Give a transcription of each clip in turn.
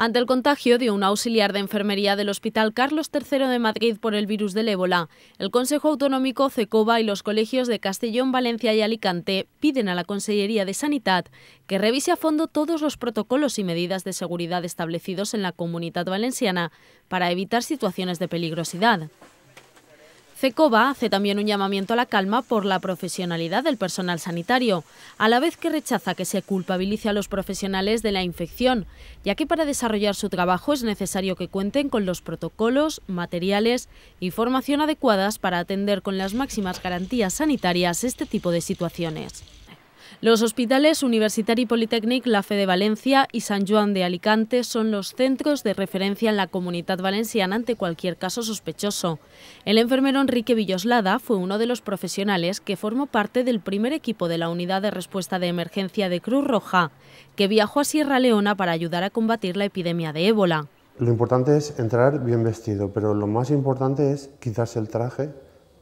ante el contagio de un auxiliar de enfermería del Hospital Carlos III de Madrid por el virus del ébola. El Consejo Autonómico, CECOBA y los colegios de Castellón, Valencia y Alicante piden a la Consellería de Sanidad que revise a fondo todos los protocolos y medidas de seguridad establecidos en la comunidad valenciana para evitar situaciones de peligrosidad. Cecova hace también un llamamiento a la calma por la profesionalidad del personal sanitario, a la vez que rechaza que se culpabilice a los profesionales de la infección, ya que para desarrollar su trabajo es necesario que cuenten con los protocolos, materiales y formación adecuadas para atender con las máximas garantías sanitarias este tipo de situaciones. Los hospitales Universitari Politécnico la Fe de Valencia y San Juan de Alicante son los centros de referencia en la comunidad valenciana ante cualquier caso sospechoso. El enfermero Enrique Villoslada fue uno de los profesionales que formó parte del primer equipo de la Unidad de Respuesta de Emergencia de Cruz Roja, que viajó a Sierra Leona para ayudar a combatir la epidemia de ébola. Lo importante es entrar bien vestido, pero lo más importante es quitarse el traje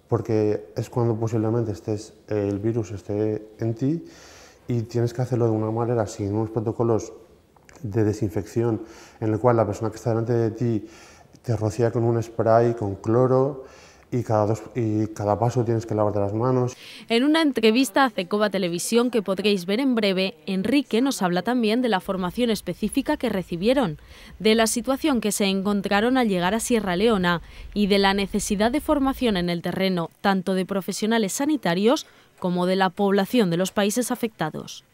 porque es cuando posiblemente estés, el virus esté en ti y tienes que hacerlo de una manera sin unos protocolos de desinfección en el cual la persona que está delante de ti te rocía con un spray, con cloro, y cada, y cada paso tienes que lavarte las manos. En una entrevista a Cecoba Televisión que podréis ver en breve, Enrique nos habla también de la formación específica que recibieron, de la situación que se encontraron al llegar a Sierra Leona y de la necesidad de formación en el terreno, tanto de profesionales sanitarios como de la población de los países afectados.